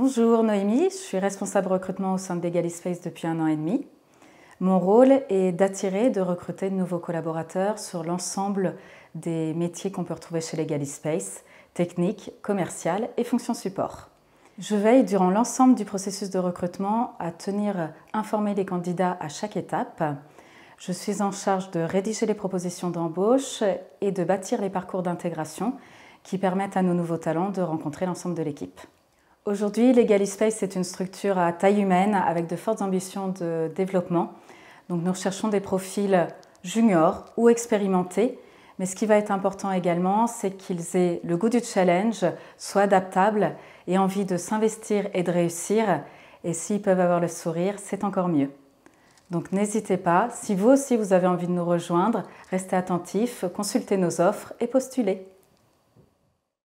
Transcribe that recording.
Bonjour Noémie, je suis responsable recrutement au sein de depuis un an et demi. Mon rôle est d'attirer, et de recruter de nouveaux collaborateurs sur l'ensemble des métiers qu'on peut retrouver chez Legalispace, Space, technique, commercial et fonction support. Je veille durant l'ensemble du processus de recrutement à tenir informés les candidats à chaque étape. Je suis en charge de rédiger les propositions d'embauche et de bâtir les parcours d'intégration qui permettent à nos nouveaux talents de rencontrer l'ensemble de l'équipe. Aujourd'hui, Legal Space c'est une structure à taille humaine avec de fortes ambitions de développement. Donc nous recherchons des profils juniors ou expérimentés, mais ce qui va être important également, c'est qu'ils aient le goût du challenge, soient adaptables et envie de s'investir et de réussir. Et s'ils peuvent avoir le sourire, c'est encore mieux. Donc n'hésitez pas, si vous aussi vous avez envie de nous rejoindre, restez attentifs, consultez nos offres et postulez.